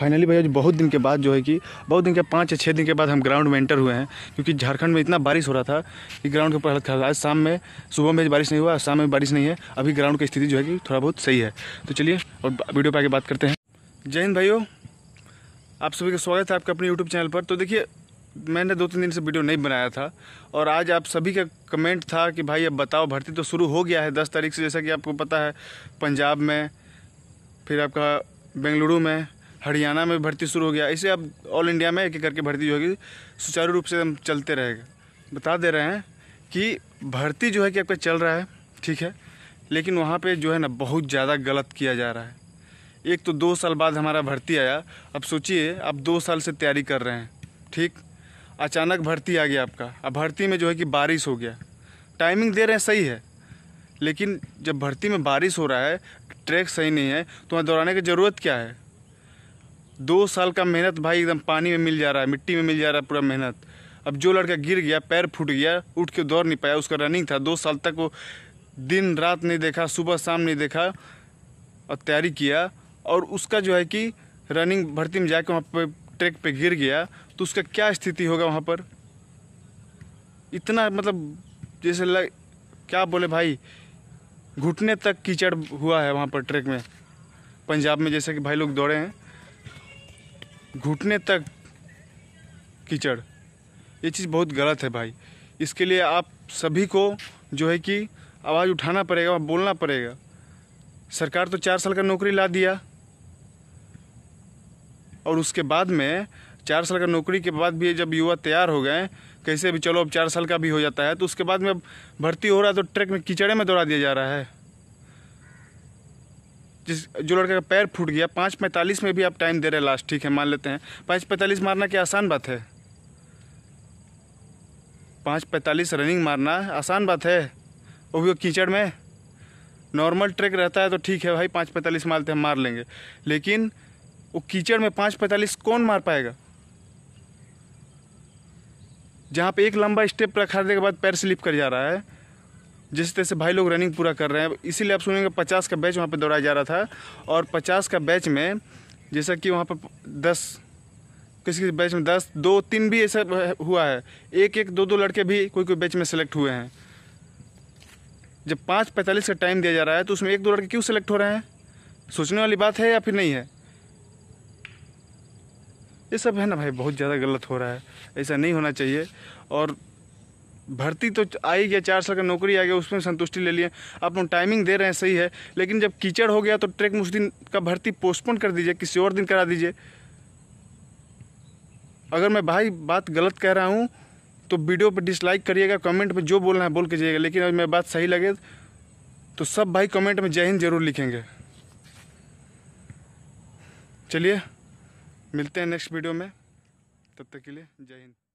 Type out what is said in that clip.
finally भैया जो बहुत दिन के बाद जो है कि बहुत दिन के पाँच या छः दिन के बाद हम ग्राउंड में एंटर हुए हैं क्योंकि झारखंड में इतना बारिश हो रहा था कि ग्राउंड के ऊपर हालत खराब आज शाम में सुबह में बारिश नहीं हुआ शाम में बारिश नहीं है अभी ग्राउंड की स्थिति जो है कि थोड़ा बहुत सही है तो चलिए और वीडियो पर आगे बात करते हैं जय हिंद भाइयों आप सभी का स्वागत है आपका अपने यूट्यूब चैनल पर तो देखिए मैंने दो तीन दिन से वीडियो नहीं बनाया था और आज आप सभी का कमेंट था कि भाई अब बताओ भर्ती तो शुरू हो गया है दस तारीख से जैसा कि आपको पता है पंजाब में फिर आपका बेंगलुरु में हरियाणा में भर्ती शुरू हो गया ऐसे अब ऑल इंडिया में एक एक करके भर्ती जो होगी सुचारू रूप से हम चलते रहेगा बता दे रहे हैं कि भर्ती जो है कि आपका चल रहा है ठीक है लेकिन वहाँ पे जो है ना बहुत ज़्यादा गलत किया जा रहा है एक तो दो साल बाद हमारा भर्ती आया अब सोचिए आप दो साल से तैयारी कर रहे हैं ठीक अचानक भर्ती आ गया आपका अब भर्ती में जो है कि बारिश हो गया टाइमिंग दे रहे हैं सही है लेकिन जब भर्ती में बारिश हो रहा है ट्रैक सही नहीं है तो वहाँ दौड़ाने की ज़रूरत क्या है दो साल का मेहनत भाई एकदम पानी में मिल जा रहा है मिट्टी में मिल जा रहा है पूरा मेहनत अब जो लड़का गिर गया पैर फूट गया उठ के दौड़ नहीं पाया उसका रनिंग था दो साल तक वो दिन रात नहीं देखा सुबह शाम नहीं देखा और तैयारी किया और उसका जो है कि रनिंग भर्ती में जाकर वहाँ पर ट्रैक पे गिर गया तो उसका क्या स्थिति होगा वहाँ पर इतना मतलब जैसे लग क्या बोले भाई घुटने तक कीचड़ हुआ है वहाँ पर ट्रैक में पंजाब में जैसे कि भाई लोग दौड़े हैं घुटने तक कीचड़ ये चीज़ बहुत गलत है भाई इसके लिए आप सभी को जो है कि आवाज़ उठाना पड़ेगा बोलना पड़ेगा सरकार तो चार साल का नौकरी ला दिया और उसके बाद में चार साल का नौकरी के बाद भी जब युवा तैयार हो गए कैसे भी चलो अब चार साल का भी हो जाता है तो उसके बाद में भर्ती हो रहा है तो ट्रैक में कीचड़े में दौड़ा दिया जा रहा है जिस जो लड़के का पैर फूट गया पाँच पैंतालीस में भी आप टाइम दे रहे लास्ट ठीक है मान लेते हैं पाँच पैंतालीस मारना क्या आसान बात है पाँच पैंतालीस रनिंग मारना आसान बात है वो भी कीचड़ में नॉर्मल ट्रैक रहता है तो ठीक है भाई पाँच पैंतालीस मारते हैं मार लेंगे लेकिन वो कीचड़ में पाँच पैंतालीस कौन मार पाएगा जहाँ पे एक लंबा स्टेप रखा के बाद पैर स्लिप कर जा रहा है जिस तरह से भाई लोग रनिंग पूरा कर रहे हैं इसीलिए आप सुनेंगे पचास का बैच वहाँ पर दौड़ाया जा रहा था और पचास का बैच में जैसा कि वहाँ पर दस किसी किसी बैच में दस दो तीन भी ऐसा हुआ है एक एक दो दो लड़के भी कोई कोई बैच में सेलेक्ट हुए हैं जब पाँच पैंतालीस का टाइम दिया जा रहा है तो उसमें एक दो लड़के क्यों सेलेक्ट हो रहे हैं सोचने वाली बात है या फिर नहीं है ये सब है ना भाई बहुत ज़्यादा गलत हो रहा है ऐसा नहीं होना चाहिए और भर्ती तो आई गया चार साल का नौकरी आ गया उसमें संतुष्टि ले लिए आप लोग टाइमिंग दे रहे हैं सही है लेकिन जब कीचड़ हो गया तो ट्रैक में उस दिन का भर्ती पोस्टपोन कर दीजिए किसी और दिन करा दीजिए अगर मैं भाई बात गलत कह रहा हूँ तो वीडियो पर डिसलाइक करिएगा कमेंट में जो बोलना है बोल के जाइएगा लेकिन अगर मेरी बात सही लगे तो सब भाई कमेंट में जय हिंद जरूर लिखेंगे चलिए मिलते हैं नेक्स्ट वीडियो में तब तक के लिए जय हिंद